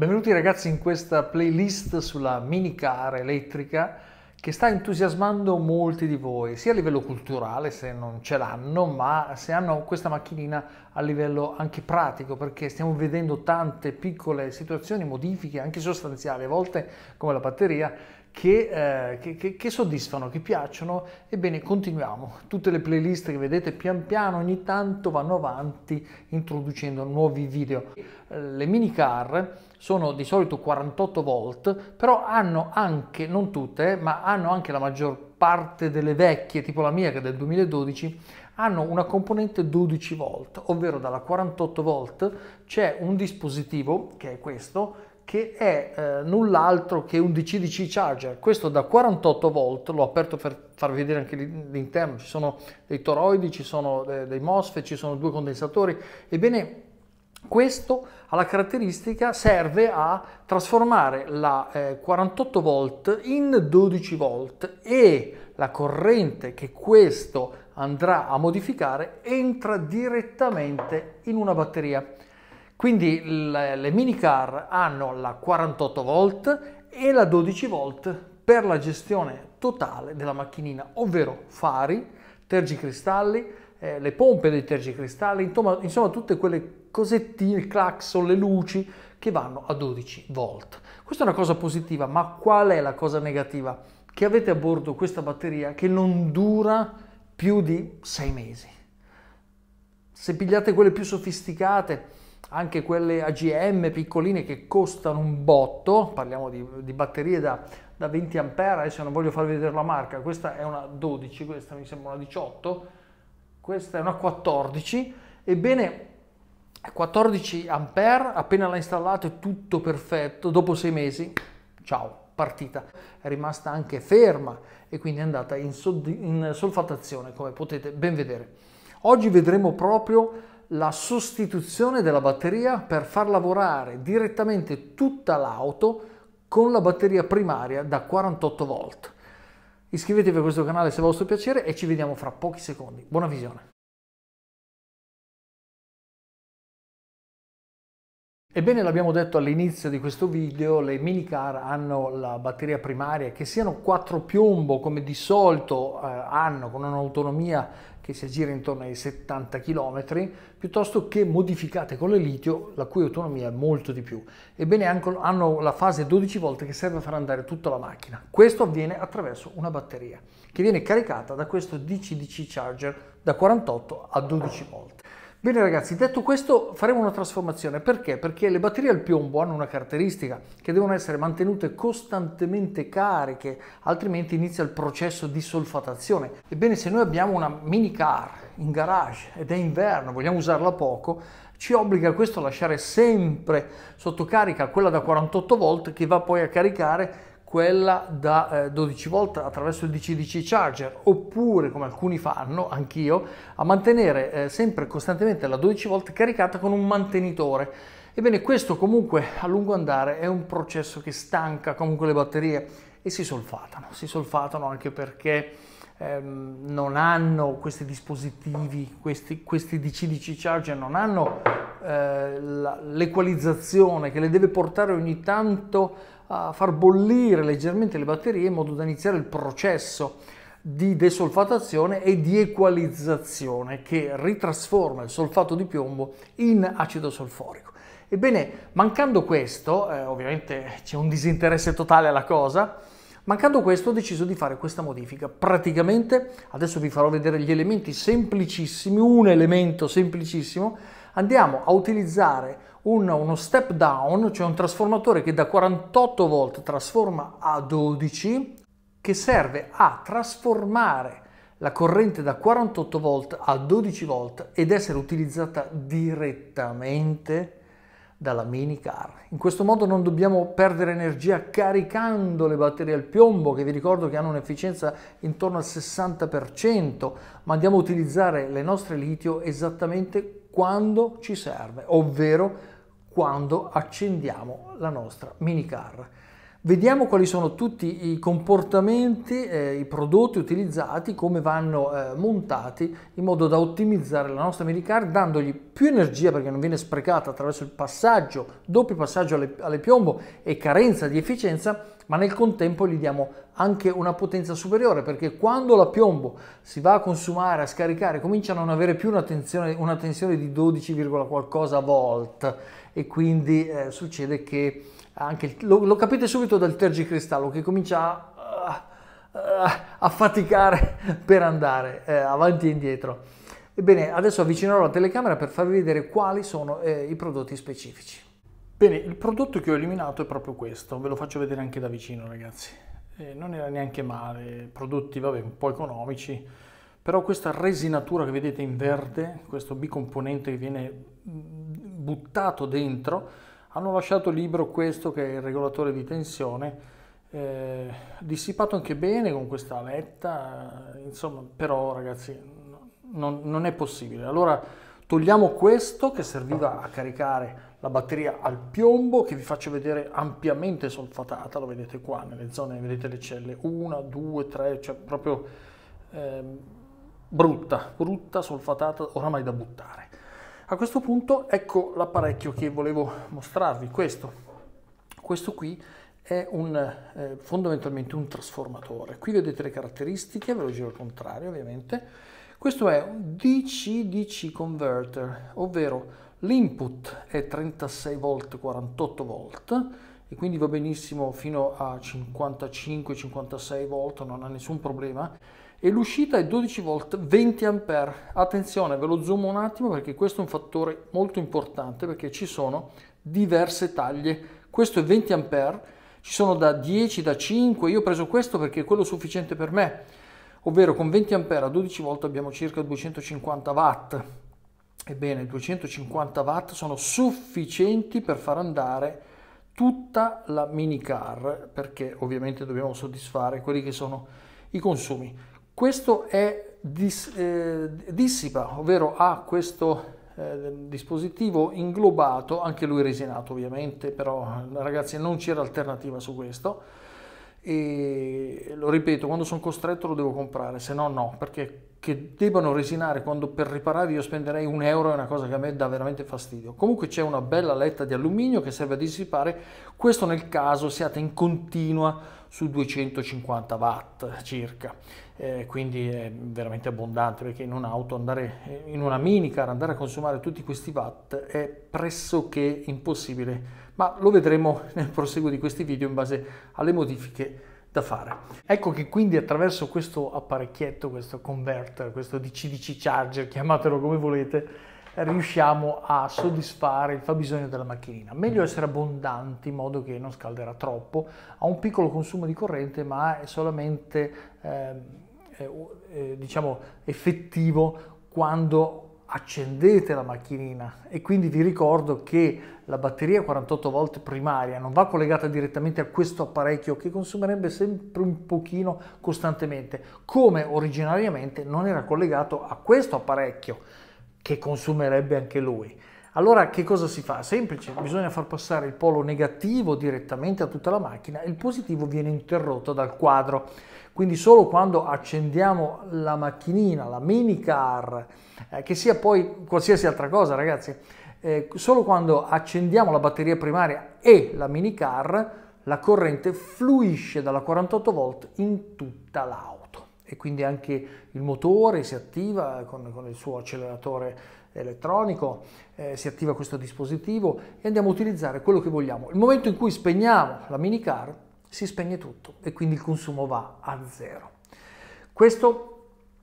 Benvenuti ragazzi in questa playlist sulla mini car elettrica che sta entusiasmando molti di voi, sia a livello culturale se non ce l'hanno, ma se hanno questa macchinina a livello anche pratico, perché stiamo vedendo tante piccole situazioni, modifiche anche sostanziali, a volte come la batteria, che, eh, che, che, che, soddisfano, che piacciono. Ebbene, continuiamo. Tutte le playlist che vedete pian piano ogni tanto vanno avanti introducendo nuovi video. Le mini car sono di solito 48 volt, però hanno anche, non tutte, eh, ma hanno anche la maggior parte delle vecchie, tipo la mia che è del 2012, hanno una componente 12 volt, ovvero dalla 48 volt c'è un dispositivo che è questo che è eh, null'altro che un DC-DC charger. Questo da 48 volt, l'ho aperto per far vedere anche l'interno, ci sono dei toroidi, ci sono dei, dei MOSFET, ci sono due condensatori. Ebbene, questo ha la caratteristica, serve a trasformare la eh, 48 volt in 12 volt e la corrente che questo andrà a modificare entra direttamente in una batteria. Quindi le, le mini car hanno la 48 volt e la 12 volt per la gestione totale della macchinina, ovvero fari, tergicristalli, eh, le pompe dei tergicristalli, insomma, insomma tutte quelle cosettine, il clacson, le luci che vanno a 12 volt. Questa è una cosa positiva, ma qual è la cosa negativa? Che avete a bordo questa batteria che non dura più di 6 mesi. Se pigliate quelle più sofisticate, anche quelle AGM piccoline che costano un botto, parliamo di, di batterie da, da 20 A, adesso non voglio far vedere la marca, questa è una 12, questa mi sembra una 18, questa è una 14, ebbene 14 A, appena l'ha installato è tutto perfetto, dopo sei mesi, ciao, partita. È rimasta anche ferma e quindi è andata in, in solfatazione, come potete ben vedere. Oggi vedremo proprio la sostituzione della batteria per far lavorare direttamente tutta l'auto con la batteria primaria da 48 volt. Iscrivetevi a questo canale se a vostro piacere e ci vediamo fra pochi secondi. Buona visione! Ebbene, l'abbiamo detto all'inizio di questo video, le mini car hanno la batteria primaria che siano 4 piombo come di solito eh, hanno con un'autonomia che si aggira intorno ai 70 km, piuttosto che modificate con le litio la cui autonomia è molto di più. Ebbene, hanno la fase 12 volte che serve a far andare tutta la macchina. Questo avviene attraverso una batteria che viene caricata da questo DC-DC charger da 48 a 12 volte. Bene ragazzi, detto questo faremo una trasformazione. Perché? Perché le batterie al piombo hanno una caratteristica che devono essere mantenute costantemente cariche, altrimenti inizia il processo di solfatazione. Ebbene, se noi abbiamo una mini car in garage ed è inverno, vogliamo usarla poco, ci obbliga questo a lasciare sempre sotto carica quella da 48 volt che va poi a caricare quella da 12 eh, volt attraverso il DC-DC charger oppure come alcuni fanno, anch'io, a mantenere eh, sempre costantemente la 12 volt caricata con un mantenitore. Ebbene questo comunque a lungo andare è un processo che stanca comunque le batterie e si solfatano, si solfatano anche perché ehm, non hanno questi dispositivi, questi, questi DC-DC charger non hanno eh, l'equalizzazione che le deve portare ogni tanto far bollire leggermente le batterie in modo da iniziare il processo di desolfatazione e di equalizzazione che ritrasforma il solfato di piombo in acido solforico. Ebbene, mancando questo, eh, ovviamente c'è un disinteresse totale alla cosa, Mancando questo ho deciso di fare questa modifica. Praticamente adesso vi farò vedere gli elementi semplicissimi, un elemento semplicissimo. Andiamo a utilizzare un, uno step down, cioè un trasformatore che da 48 volt trasforma a 12, che serve a trasformare la corrente da 48 volt a 12 volt ed essere utilizzata direttamente dalla mini car. In questo modo non dobbiamo perdere energia caricando le batterie al piombo, che vi ricordo che hanno un'efficienza intorno al 60%, ma andiamo a utilizzare le nostre litio esattamente quando ci serve, ovvero quando accendiamo la nostra minicar. Vediamo quali sono tutti i comportamenti, eh, i prodotti utilizzati, come vanno eh, montati in modo da ottimizzare la nostra minicar dandogli più energia perché non viene sprecata attraverso il passaggio, doppio passaggio alle, alle piombo e carenza di efficienza ma nel contempo gli diamo anche una potenza superiore perché quando la piombo si va a consumare, a scaricare, comincia a non avere più una tensione, una tensione di 12, qualcosa volt e quindi eh, succede che anche lo, lo, capite subito dal tergicristallo che comincia a, a, a faticare per andare eh, avanti e indietro. Ebbene, adesso avvicinerò la telecamera per farvi vedere quali sono eh, i prodotti specifici. Bene, il prodotto che ho eliminato è proprio questo, ve lo faccio vedere anche da vicino ragazzi. Eh, non era neanche male, prodotti vabbè un po' economici, però questa resinatura che vedete in verde, questo bicomponente che viene mm, buttato dentro, hanno lasciato libero questo che è il regolatore di tensione, eh, dissipato anche bene con questa aletta, eh, insomma però ragazzi non, non è possibile. Allora togliamo questo che serviva a caricare la batteria al piombo che vi faccio vedere ampiamente solfatata, lo vedete qua nelle zone, vedete le celle 1, 2, 3, cioè proprio eh, brutta, brutta, solfatata, oramai da buttare. A questo punto ecco l'apparecchio che volevo mostrarvi, questo. Questo qui è un, eh, fondamentalmente un trasformatore. Qui vedete le caratteristiche, ve lo giro al contrario ovviamente. Questo è un DC-DC converter, ovvero L'input è 36 volt 48 volt e quindi va benissimo fino a 55-56 volt, non ha nessun problema. E l'uscita è 12 volt 20 ampere. Attenzione, ve lo zoom un attimo perché questo è un fattore molto importante perché ci sono diverse taglie. Questo è 20 ampere, ci sono da 10, da 5, io ho preso questo perché è quello sufficiente per me. Ovvero con 20 ampere a 12 volt abbiamo circa 250 watt Ebbene, 250 watt sono sufficienti per far andare tutta la mini car perché ovviamente dobbiamo soddisfare quelli che sono i consumi. Questo è dis, eh, dissipa, ovvero ha questo eh, dispositivo inglobato, anche lui resinato ovviamente, però ragazzi non c'era alternativa su questo e lo ripeto, quando sono costretto lo devo comprare, se no no, perché che debbano resinare quando per ripararvi io spenderei un euro è una cosa che a me dà veramente fastidio. Comunque c'è una bella letta di alluminio che serve a dissipare, questo nel caso siate in continua su 250 watt circa, eh, quindi è veramente abbondante perché in un'auto andare, eh, in una minicar andare a consumare tutti questi watt è pressoché impossibile ma lo vedremo nel proseguo di questi video in base alle modifiche da fare. Ecco che quindi attraverso questo apparecchietto, questo converter, questo DCDC charger, chiamatelo come volete, riusciamo a soddisfare il fabbisogno della macchinina. Meglio essere abbondanti in modo che non scalderà troppo, ha un piccolo consumo di corrente ma è solamente eh, eh, diciamo, effettivo quando accendete la macchinina e quindi vi ricordo che la batteria 48 volt primaria non va collegata direttamente a questo apparecchio che consumerebbe sempre un pochino costantemente come originariamente non era collegato a questo apparecchio che consumerebbe anche lui allora che cosa si fa? Semplice, bisogna far passare il polo negativo direttamente a tutta la macchina e il positivo viene interrotto dal quadro. Quindi solo quando accendiamo la macchinina, la mini car, eh, che sia poi qualsiasi altra cosa ragazzi, eh, solo quando accendiamo la batteria primaria e la mini car, la corrente fluisce dalla 48 volt in tutta l'auto e quindi anche il motore si attiva con, con il suo acceleratore elettronico, eh, si attiva questo dispositivo e andiamo a utilizzare quello che vogliamo. Il momento in cui spegniamo la mini car si spegne tutto e quindi il consumo va a zero. Questo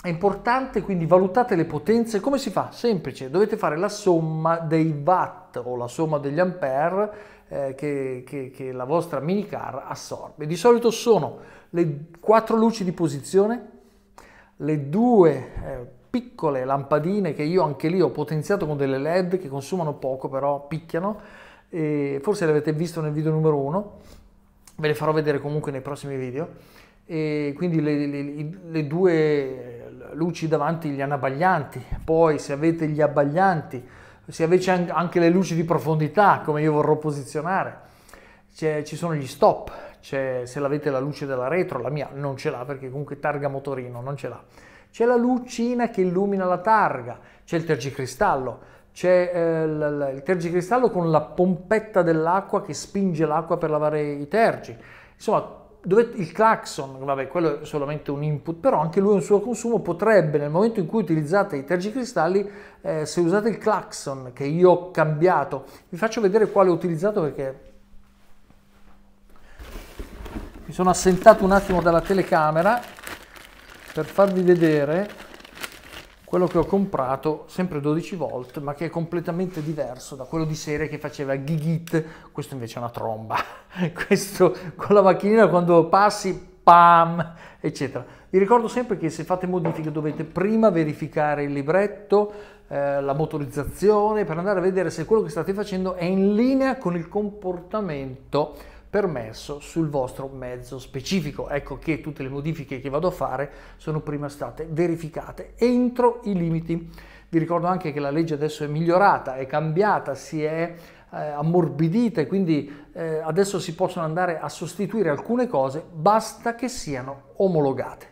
è importante, quindi valutate le potenze. Come si fa? Semplice, dovete fare la somma dei watt o la somma degli ampere eh, che, che, che la vostra mini car assorbe. Di solito sono le quattro luci di posizione, le due... Eh, piccole lampadine che io anche lì ho potenziato con delle led che consumano poco però picchiano e forse le avete visto nel video numero 1 ve le farò vedere comunque nei prossimi video e quindi le, le, le due luci davanti gli anabaglianti poi se avete gli abbaglianti se avete anche le luci di profondità come io vorrò posizionare ci sono gli stop se l'avete la luce della retro la mia non ce l'ha perché comunque targa motorino non ce l'ha c'è la lucina che illumina la targa, c'è il tergicristallo, c'è eh, il tergicristallo con la pompetta dell'acqua che spinge l'acqua per lavare i tergi. Insomma, dove, il clacson, vabbè, quello è solamente un input, però anche lui un suo consumo potrebbe, nel momento in cui utilizzate i tergicristalli, eh, se usate il clacson che io ho cambiato, vi faccio vedere quale ho utilizzato perché mi sono assentato un attimo dalla telecamera per farvi vedere quello che ho comprato, sempre 12 volt, ma che è completamente diverso da quello di serie che faceva Gigit, questo invece è una tromba, questo con la macchinina quando passi, pam, eccetera. Vi ricordo sempre che se fate modifiche dovete prima verificare il libretto, eh, la motorizzazione, per andare a vedere se quello che state facendo è in linea con il comportamento permesso sul vostro mezzo specifico. Ecco che tutte le modifiche che vado a fare sono prima state verificate entro i limiti. Vi ricordo anche che la legge adesso è migliorata, è cambiata, si è eh, ammorbidita e quindi eh, adesso si possono andare a sostituire alcune cose, basta che siano omologate.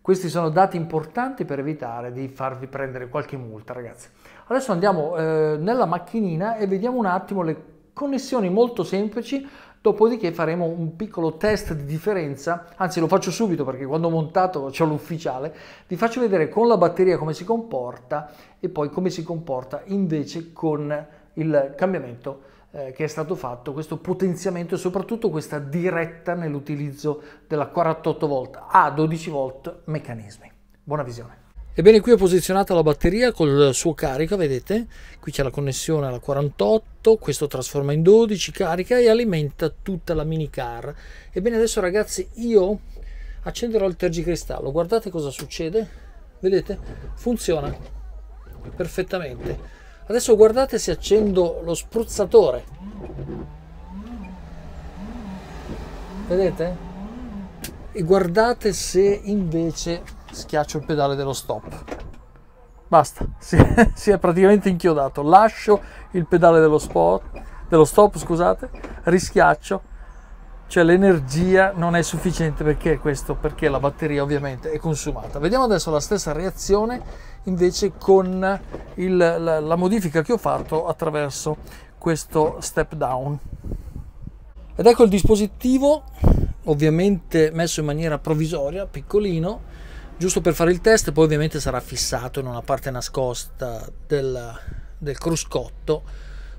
Questi sono dati importanti per evitare di farvi prendere qualche multa, ragazzi. Adesso andiamo eh, nella macchinina e vediamo un attimo le connessioni molto semplici dopodiché faremo un piccolo test di differenza, anzi lo faccio subito perché quando ho montato c'ho l'ufficiale, vi faccio vedere con la batteria come si comporta e poi come si comporta invece con il cambiamento eh, che è stato fatto, questo potenziamento e soprattutto questa diretta nell'utilizzo della 48 volt a 12 volt meccanismi. Buona visione. Ebbene qui ho posizionato la batteria col suo carico, vedete? Qui c'è la connessione alla 48, questo trasforma in 12, carica e alimenta tutta la mini car. Ebbene adesso ragazzi io accenderò il tergicristallo, guardate cosa succede, vedete? Funziona perfettamente. Adesso guardate se accendo lo spruzzatore. Vedete? E guardate se invece schiaccio il pedale dello stop. Basta, si è, si è praticamente inchiodato. Lascio il pedale dello, spot, dello stop, scusate, rischiaccio. Cioè l'energia non è sufficiente perché questo, perché la batteria ovviamente è consumata. Vediamo adesso la stessa reazione invece con il, la, la modifica che ho fatto attraverso questo step down. Ed ecco il dispositivo ovviamente messo in maniera provvisoria, piccolino, giusto per fare il test poi ovviamente sarà fissato in una parte nascosta del, del cruscotto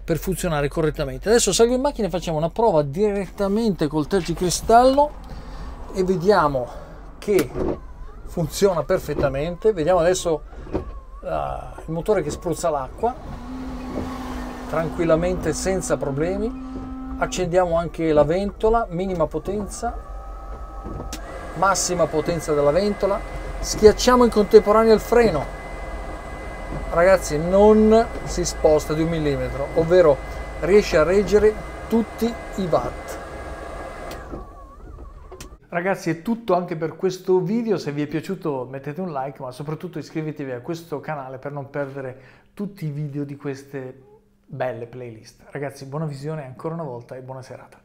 per funzionare correttamente adesso salgo in macchina e facciamo una prova direttamente col tergicristallo e vediamo che funziona perfettamente vediamo adesso uh, il motore che spruzza l'acqua tranquillamente senza problemi accendiamo anche la ventola minima potenza massima potenza della ventola schiacciamo in contemporanea il freno ragazzi non si sposta di un millimetro ovvero riesce a reggere tutti i watt Ragazzi è tutto anche per questo video, se vi è piaciuto mettete un like ma soprattutto iscrivetevi a questo canale per non perdere tutti i video di queste belle playlist. Ragazzi buona visione ancora una volta e buona serata.